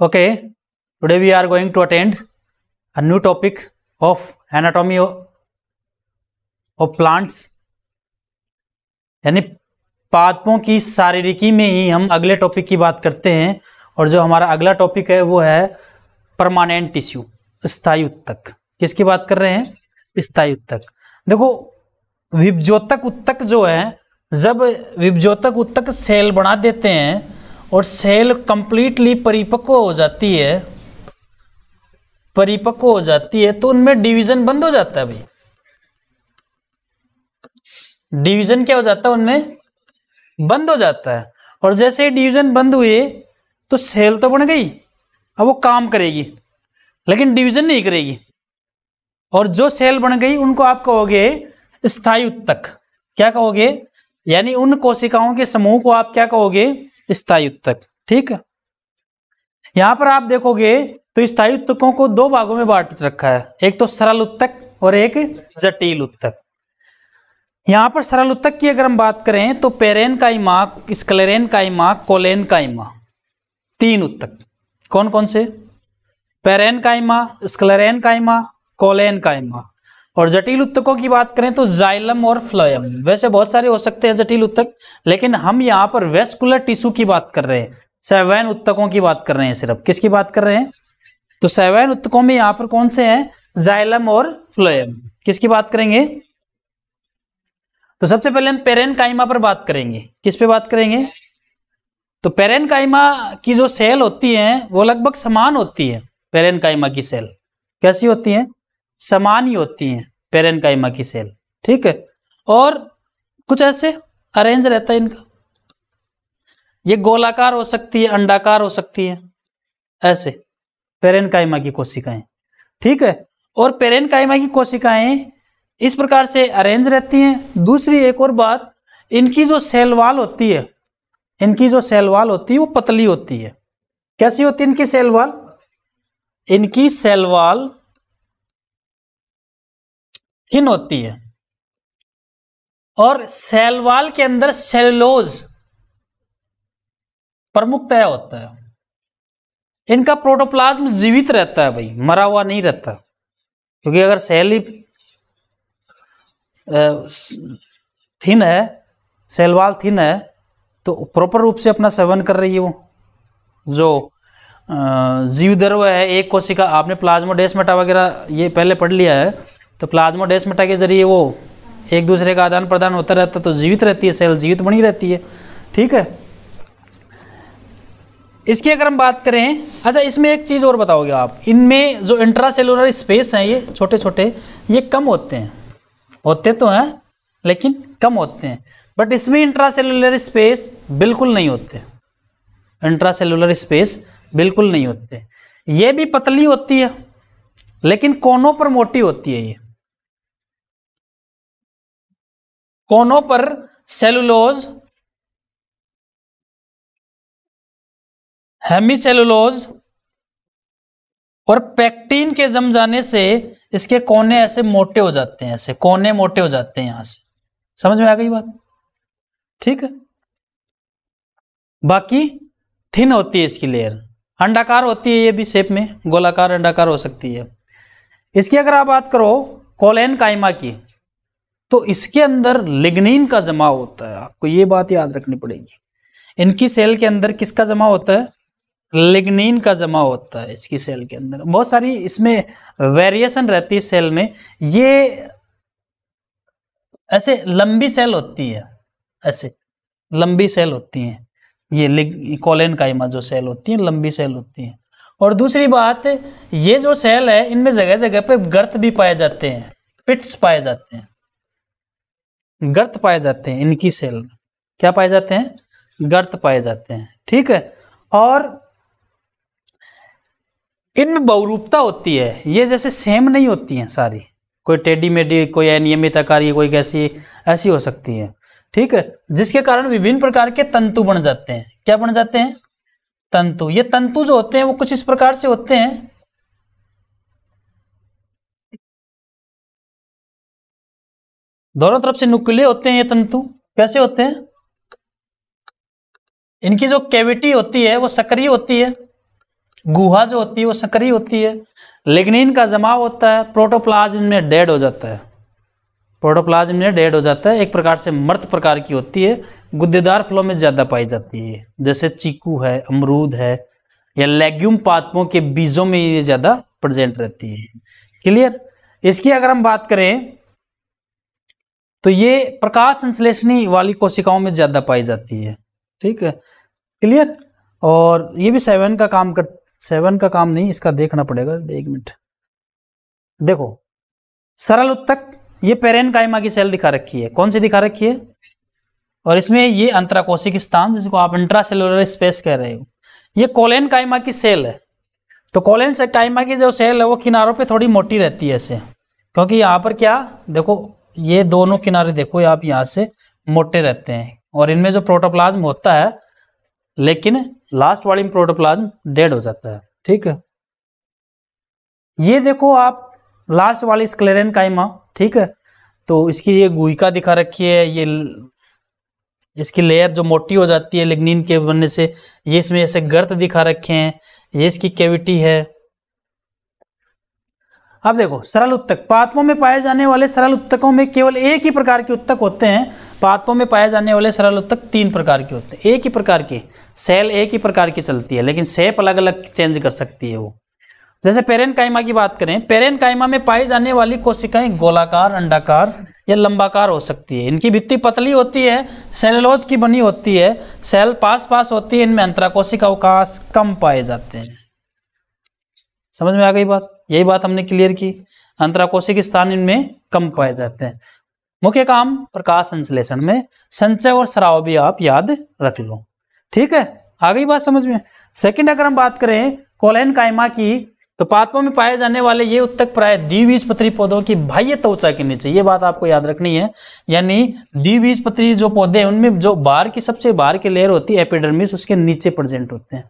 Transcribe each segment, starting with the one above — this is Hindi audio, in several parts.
Okay, today we are going to attend a new topic of anatomy of, plants. यानी पादपों की शारीरिकी में ही हम अगले टॉपिक की बात करते हैं और जो हमारा अगला टॉपिक है वो है परमानेंट टिश्यू स्थायी उत्तक किसकी बात कर रहे हैं स्थायी उत्तक देखो विभजोतक उत्तक जो है जब विभजोतक उत्तक सेल बना देते हैं और सेल कंप्लीटली परिपक्व हो जाती है परिपक्व हो जाती है तो उनमें डिवीजन बंद हो जाता है भाई डिवीजन क्या हो जाता है उनमें बंद हो जाता है और जैसे ही डिवीजन बंद हुए तो सेल तो बन गई अब वो काम करेगी लेकिन डिवीजन नहीं करेगी और जो सेल बन गई उनको आप कहोगे स्थायी उत्तक क्या कहोगे यानी उन कोशिकाओं के समूह को आप क्या कहोगे स्थायी उत्तक ठीक है यहां पर आप देखोगे तो स्थायी उत्तकों को दो भागों में बांट रखा है एक तो सरल उत्तक और एक जटिल उत्तक यहां पर सरल उत्तक की अगर हम बात करें तो पेरेन का काइमा स्क्लेरेन इमा कोलेन का इमा तीन उत्तक कौन कौन से पेरेन का काइमा स्क्लेरेन इमा कोलेन का इमा और जटिल उत्तकों की बात करें तो जाइलम और फ्लोयम वैसे बहुत सारे हो सकते हैं जटिल उत्तक लेकिन हम यहाँ पर वेस्कुलर टिश्यू की बात कर रहे हैं सैवैन उत्तकों की बात कर रहे हैं सिर्फ किसकी बात कर रहे हैं तो सेवैन उत्तकों में यहाँ पर कौन से हैं जाइलम और फ्लोयम किसकी बात करेंगे तो सबसे पहले हम पेरेन काइमा पर बात करेंगे किस पे बात करेंगे तो पेरेन काइमा की जो सेल होती है वो लगभग समान होती है पेरेन काइमा की सेल कैसी होती है समान ही होती हैं पेरेन काइमा की सेल ठीक है और कुछ ऐसे अरेंज रहता है इनका ये गोलाकार हो सकती है अंडाकार हो सकती है ऐसे पेरेन काइमा की कोशिकाएं ठीक है और पेरेन काइमा की कोशिकाएं इस प्रकार से अरेंज रहती हैं दूसरी एक और बात इनकी जो सेलवाल होती है इनकी जो सेलवाल होती है वो पतली होती है कैसी होती है इनकी सेलवाल इनकी सेलवाल थिन होती है और सेलवाल के अंदर सेलुलोज प्रमुखतया होता है इनका प्रोटोप्लाज्म जीवित रहता है भाई मरा हुआ नहीं रहता क्योंकि अगर सेल ही थिन है सेलवाल थिन है तो प्रॉपर रूप से अपना सेवन कर रही है वो जो जीव द्रव है एक कोशिका आपने डेस्मेटा वगैरह ये पहले पढ़ लिया है तो प्लाज्मोडेस्मेटा के जरिए वो एक दूसरे का आदान प्रदान होता रहता तो जीवित रहती है सेल जीवित बनी रहती है ठीक है इसकी अगर हम बात करें अच्छा इसमें एक चीज़ और बताओगे आप इनमें जो इंट्रासेलुलर स्पेस हैं ये छोटे छोटे ये कम होते हैं होते तो हैं लेकिन कम होते हैं बट इसमें इंट्रासेलुलर स्पेस बिल्कुल नहीं होते इंट्रासेलुलर स्पेस बिल्कुल नहीं होते ये भी पतली होती है लेकिन कोनों पर मोटी होती है ये कोनों पर सेलुलोज सेलुलोज और पैक्टीन के जम जाने से इसके कोने ऐसे मोटे हो जाते हैं ऐसे कोने मोटे हो जाते हैं यहां से समझ में आ गई बात ठीक है बाकी थिन होती है इसकी लेयर अंडाकार होती है ये भी शेप में गोलाकार अंडाकार हो सकती है इसकी अगर आप बात करो कोलेन कायमा की तो इसके अंदर लिग्निन का जमा होता है आपको ये बात याद रखनी पड़ेगी इनकी सेल के अंदर किसका जमा होता है लिग्निन का जमा होता है इसकी सेल के अंदर बहुत सारी इसमें वेरिएशन रहती है सेल में ये ऐसे लंबी सेल होती है ऐसे लंबी सेल होती हैं ये कॉलेन काइमा जो सेल होती है लंबी सेल होती हैं और दूसरी बात ये जो सेल है इनमें जगह जगह पे गर्त भी पाए जाते हैं पिट्स पाए जाते हैं गर्त पाए जाते हैं इनकी सेल क्या पाए जाते हैं गर्त पाए जाते हैं ठीक है और इनमें बहुरूपता होती है ये जैसे सेम नहीं होती हैं सारी कोई टेडी मेडी कोई अनियमित आकारी कोई कैसी ऐसी हो सकती है ठीक है जिसके कारण विभिन्न प्रकार के तंतु बन जाते हैं क्या बन जाते हैं तंतु ये तंतु जो होते हैं वो कुछ इस प्रकार से होते हैं दोनों तरफ से नुकले होते हैं ये तंतु कैसे होते हैं इनकी जो कैविटी होती है वो सक्रिय होती है गुहा जो होती है वो सक्रिय होती है लिग्निन का जमाव होता है प्रोटोप्लाज में डेड हो जाता है प्रोटोप्लाज्म में डेड हो जाता है एक प्रकार से मर्त प्रकार की होती है गुद्देदार फलों में ज़्यादा पाई जाती है जैसे चीकू है अमरूद है या लेग्यूम पात्रों के बीजों में ये ज़्यादा प्रजेंट रहती है क्लियर इसकी अगर हम बात करें तो ये प्रकाश संश्लेषणी वाली कोशिकाओं में ज़्यादा पाई जाती है ठीक है क्लियर और ये भी सेवन का काम कर सेवन का काम नहीं इसका देखना पड़ेगा एक मिनट देखो सरल उत्तक ये पेरेन कायमा की सेल दिखा रखी है कौन सी दिखा रखी है और इसमें ये अंतराकोशिक स्थान जिसको आप इंट्रासेलुलर स्पेस कह रहे हो ये कोलेन कायमा की सेल है तो कोलेन से कायमा की जो सेल है वो किनारों पे थोड़ी मोटी रहती है ऐसे क्योंकि यहाँ पर क्या देखो ये दोनों किनारे देखो आप यहाँ से मोटे रहते हैं और इनमें जो प्रोटोप्लाज्म होता है लेकिन लास्ट वाली में प्रोटोप्लाज्म डेड हो जाता है ठीक है ये देखो आप लास्ट वाली स्क्लेरन काइमा ठीक है तो इसकी ये गुहिका दिखा रखी है ये इसकी लेयर जो मोटी हो जाती है लिग्निन के बनने से ये इसमें ऐसे गर्त दिखा रखे हैं ये इसकी कैविटी है अब देखो सरल उत्तक पात्मों में पाए जाने वाले सरल उत्तकों में केवल एक ही प्रकार के उत्तक होते हैं पात्मों में पाए जाने वाले सरल उत्तक तीन प्रकार के होते हैं एक ही प्रकार के सेल एक ही प्रकार की चलती है लेकिन सेप अलग अलग चेंज कर सकती है वो जैसे पेरेन कायमा की बात करें पेरेन कायमा में पाई जाने वाली कोशिकाएं गोलाकार अंडाकार या लंबाकार हो सकती है इनकी भित्ति पतली होती है सेलोज की बनी होती है सेल पास पास होती है इनमें अंतरा कोशिका अवकाश कम पाए जाते हैं समझ में आ गई बात यही बात हमने क्लियर की अंतराकोशिक स्थान इनमें कम पाए जाते हैं मुख्य काम प्रकाश संश्लेषण में संचय और स्राव भी आप याद रख लो ठीक है आगे बात समझ में सेकंड अगर हम बात करें कोलेन कायमा की तो पात्रों में पाए जाने वाले ये उत्तक प्राय द्विबीज पत्री पौधों की बाह्य त्वचा के नीचे ये बात आपको याद रखनी है यानी द्विबीज पत्री जो पौधे हैं उनमें जो बाहर की सबसे बाहर की लेयर होती है एपिडर्मिस उसके नीचे प्रेजेंट होते हैं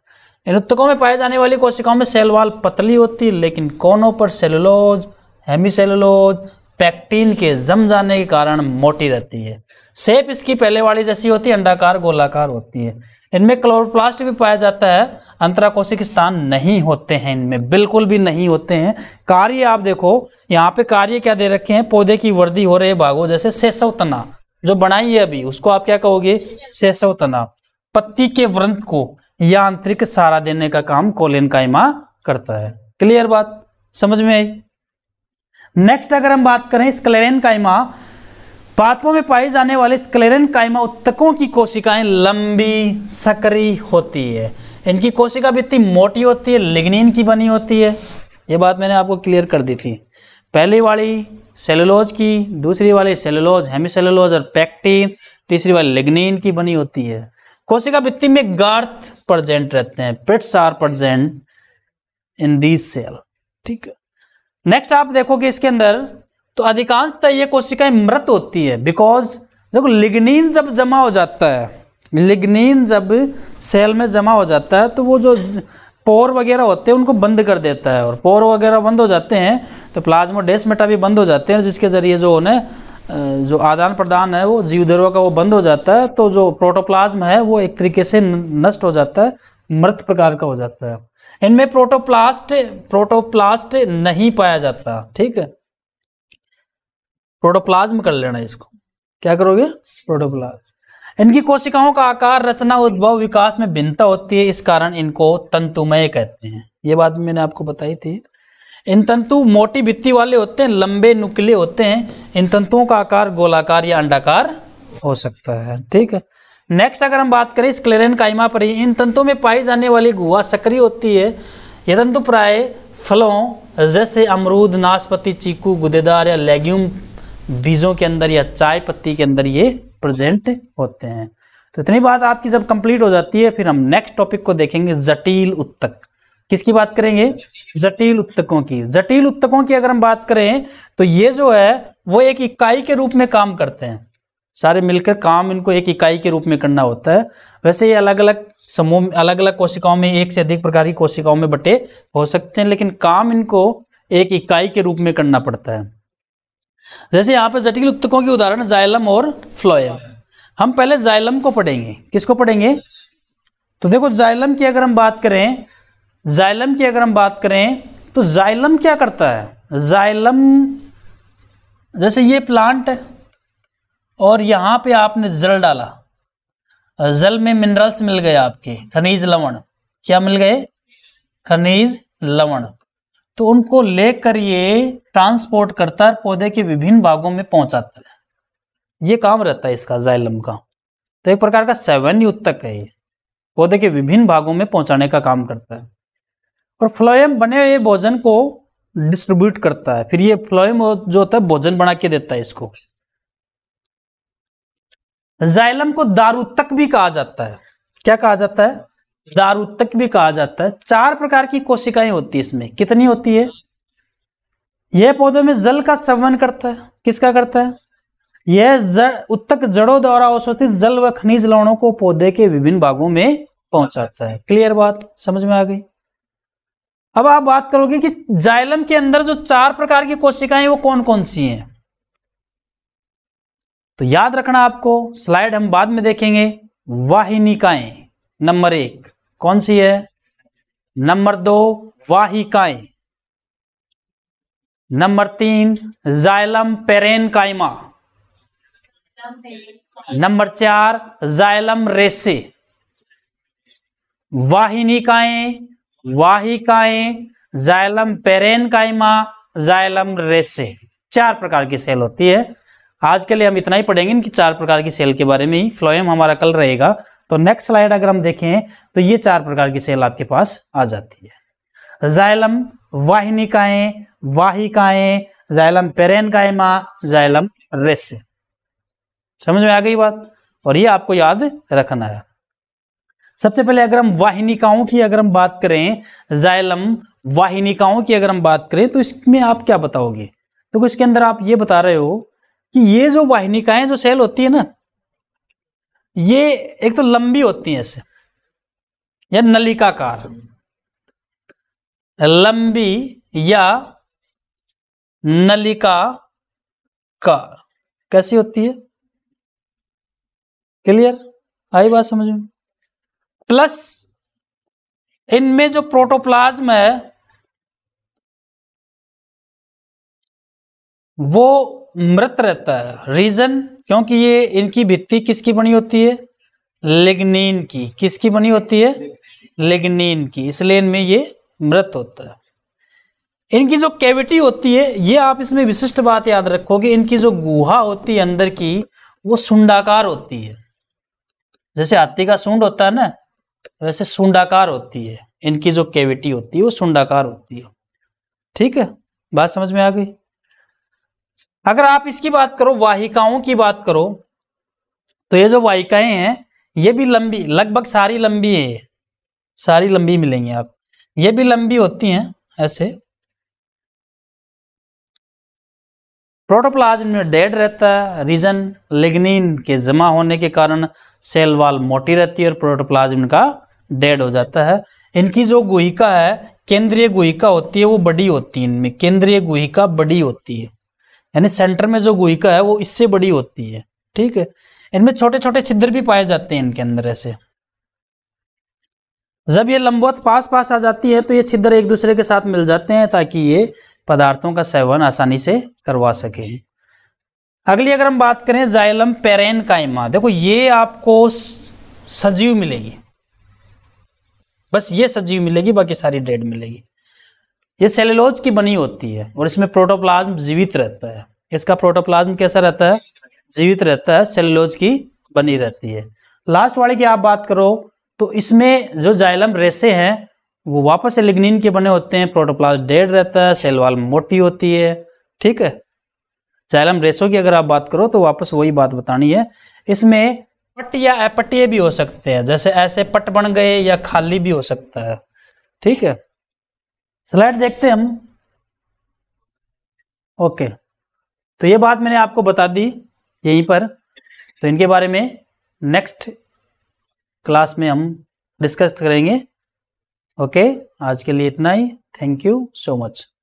इन उत्तकों में पाए जाने वाली कोशिकाओं में सेल वाल पतली होती है लेकिन कोनों पर सेलुलोज हेमीसेलुलोज पैक्टीन के जम जाने के कारण मोटी रहती है सेप इसकी पहले वाली जैसी होती है अंडाकार गोलाकार होती है इनमें क्लोरोप्लास्ट भी पाया जाता है अंतराकोशिक स्थान नहीं होते हैं इनमें बिल्कुल भी नहीं होते हैं कार्य आप देखो यहाँ पे कार्य क्या दे रखे हैं पौधे की वृद्धि हो रहे भागो जैसे सेसव तना जो बनाई है अभी उसको आप क्या कहोगे सेसव तना पत्ती के व्रंत को यांत्रिक सहारा देने का काम कोलिन कायमा करता है क्लियर बात समझ में आई नेक्स्ट अगर हम बात करें स्क्लेरेन कायमा पात्रों में पाई जाने वाले स्क्लेरेन कायमा उत्तकों की कोशिकाएं लंबी सकरी होती है इनकी कोशिका भी इतनी मोटी होती है लिग्निन की बनी होती है ये बात मैंने आपको क्लियर कर दी थी पहली वाली सेलुलोज की दूसरी वाली सेलुलोज हेमी और पैक्टीन तीसरी वाली लिग्निन की बनी होती है कोशिका भित्ति में गार्थ प्रजेंट रहते हैं pits are present in the cell ठीक है नेक्स्ट आप देखोगे इसके अंदर तो अधिकांशतः ये कोशिकाएं मृत होती है बिकॉज देखो लिग्निन जब जमा हो जाता है लिग्निन जब सेल में जमा हो जाता है तो वो जो पोर वगैरह होते हैं उनको बंद कर देता है और पोर वगैरह बंद हो जाते हैं तो डेस्मेटा भी बंद हो जाते हैं जिसके ज़रिए जो उन्हें जो आदान प्रदान है वो जीवधर्व का वो बंद हो जाता है तो जो प्रोटोप्लाज्म है वो एक तरीके से नष्ट हो जाता है मृत प्रकार का हो जाता है इनमें प्रोटोप्लास्ट प्रोटोप्लास्ट नहीं पाया जाता ठीक है प्रोटोप्लाज्म कर लेना इसको क्या करोगे प्रोटोप्लाज्म इनकी कोशिकाओं का आकार रचना उद्भव विकास में भिन्नता होती है इस कारण इनको तंतुमय कहते हैं ये बात मैंने आपको बताई थी इन तंतु मोटी भित्ती वाले होते हैं लंबे नुकले होते हैं इन तंतुओं का आकार गोलाकार या अंडाकार हो सकता है ठीक है नेक्स्ट अगर हम बात करें स्क्लेरन काइमा पर इन तंतुओं में पाई जाने वाली गुहा सक्रिय होती है यह तंतु प्राय फलों जैसे अमरूद नाशपति चीकू गुदेदार या लेग्यूम बीजों के अंदर या चाय पत्ती के अंदर ये प्रेजेंट होते हैं तो इतनी बात आपकी जब कंप्लीट हो जाती है फिर हम नेक्स्ट टॉपिक को देखेंगे जटिल उत्तक किसकी बात करेंगे जटिल उत्तकों की जटिल उत्तकों की अगर हम बात करें तो ये जो है वो एक इकाई के रूप में काम करते हैं सारे मिलकर काम इनको एक इकाई के रूप में करना होता है वैसे ये अलग अलग समूह अलग अलग कोशिकाओं में एक से अधिक प्रकार की कोशिकाओं में बटे हो सकते हैं लेकिन काम इनको एक इकाई के रूप में करना पड़ता है जैसे यहाँ पर जटिल उत्तकों के उदाहरण जाइलम और फ्लोयम हम पहले जाइलम को पढ़ेंगे किसको पढ़ेंगे तो देखो जाइलम की अगर हम बात करें जाइलम की अगर हम बात करें तो जाइलम क्या करता है जाइलम जैसे ये प्लांट है और यहाँ पे आपने जल डाला जल में मिनरल्स मिल गए आपके खनिज लवण क्या मिल गए खनिज लवण तो उनको लेकर ये ट्रांसपोर्ट करता है पौधे के विभिन्न भागों में पहुंचाता है ये काम रहता है इसका जाइलम का तो एक प्रकार का सेवन युतक है ये पौधे के विभिन्न भागों में पहुंचाने का काम करता है और फ्लोएम बने हुए भोजन को डिस्ट्रीब्यूट करता है फिर ये फ्लोएम जो होता है भोजन बना के देता है इसको जाइलम को दारू तक भी कहा जाता है क्या कहा जाता है दारू तक भी कहा जाता है चार प्रकार की कोशिकाएं होती है इसमें कितनी होती है यह पौधों में जल का सेवन करता है किसका करता है यह जड़ उत्तक जड़ों द्वारा अवशोषित जल व खनिज लवणों को पौधे के विभिन्न भागों में पहुंचाता है क्लियर बात समझ में आ गई अब आप बात करोगे कि जाइलम के अंदर जो चार प्रकार की कोशिकाएं वो कौन कौन सी हैं तो याद रखना आपको स्लाइड हम बाद में देखेंगे वाहिनिकाएं नंबर एक कौन सी है नंबर दो वाहिकाएं नंबर तीन जाइलम पेरेन कायमा नंबर चार जाइलम रेसे वाहिनिकाएं वाहिकाएं जाइलम पेरेन कायमा जाइलम रेसे चार प्रकार की सेल होती है आज के लिए हम इतना ही पढ़ेंगे इनकी चार प्रकार की सेल के बारे में ही फ्लोएम हमारा कल रहेगा तो नेक्स्ट स्लाइड अगर हम देखें तो ये चार प्रकार की सेल आपके पास आ जाती है जाइलम वाहिनिकाएं वाहिकाएं जाइलम पेरेन कायमा जाइलम रेसे समझ में आ गई बात और ये आपको याद रखना है सबसे पहले अगर हम वाहिनिकाओं की अगर हम बात करें जायलम वाहिनिकाओं की अगर हम बात करें तो इसमें आप क्या बताओगे देखो तो इसके अंदर आप ये बता रहे हो कि ये जो वाहिनिकाएं जो सेल होती है ना ये एक तो लंबी होती है ऐसे या नलिकाकार लंबी या नलिका कार कैसी होती है क्लियर आई बात समझ में प्लस इनमें जो प्रोटोप्लाज्म है वो मृत रहता है रीजन क्योंकि ये इनकी भित्ति किसकी बनी होती है लेगनीन की किसकी बनी होती है लेगनीन की इसलिए इनमें ये मृत होता है इनकी जो कैविटी होती है ये आप इसमें विशिष्ट बात याद रखोगे इनकी जो गुहा होती है अंदर की वो सुंडाकार होती है जैसे हाथी का सूंड होता है ना वैसे सुंडाकार होती है इनकी जो कैविटी होती है वो सुंडाकार होती है ठीक है बात समझ में आ गई अगर आप इसकी बात करो वाहिकाओं की बात करो तो ये जो वाहिकाएं हैं ये भी लंबी लगभग सारी लंबी है सारी लंबी मिलेंगी आप ये भी लंबी होती हैं ऐसे प्रोटोप्लाज्म में डेड रहता है रीजन लिग्निन के जमा होने के कारण सेल वाल मोटी रहती है और प्रोटोप्लाज्म का डेड हो जाता है इनकी जो गुहिका है केंद्रीय गुहिका होती है वो बड़ी होती है इनमें केंद्रीय गुहिका बड़ी होती है यानी सेंटर में जो गुहिका है वो इससे बड़ी होती है ठीक है इनमें छोटे छोटे छिद्र भी पाए जाते हैं इनके अंदर ऐसे जब ये लंबवत पास पास आ जाती है तो ये छिद्र एक दूसरे के साथ मिल जाते हैं ताकि ये पदार्थों का सेवन आसानी से करवा सके अगली अगर हम बात करें जाइलम पेरेन कायमा देखो ये आपको सजीव मिलेगी बस ये सजीव मिलेगी बाकी सारी डेड मिलेगी ये सेलुलोज की बनी होती है और इसमें प्रोटोप्लाज्म जीवित रहता है इसका प्रोटोप्लाज्म कैसा रहता है जीवित रहता है सेलुलोज की बनी रहती है लास्ट वाले की आप बात करो तो इसमें जो जाइलम रेसे हैं वो वापस से लिग्निन के बने होते हैं प्रोटोप्लाज्म डेड रहता है सेल वाल मोटी होती है ठीक है जाइलम रेसो की अगर आप बात करो तो वापस वही बात बतानी है इसमें पट या अपटीय भी हो सकते हैं जैसे ऐसे पट बन गए या खाली भी हो सकता है ठीक है स्लाइड देखते हम ओके तो ये बात मैंने आपको बता दी यहीं पर तो इनके बारे में नेक्स्ट क्लास में हम डिस्कस करेंगे ओके आज के लिए इतना ही थैंक यू सो मच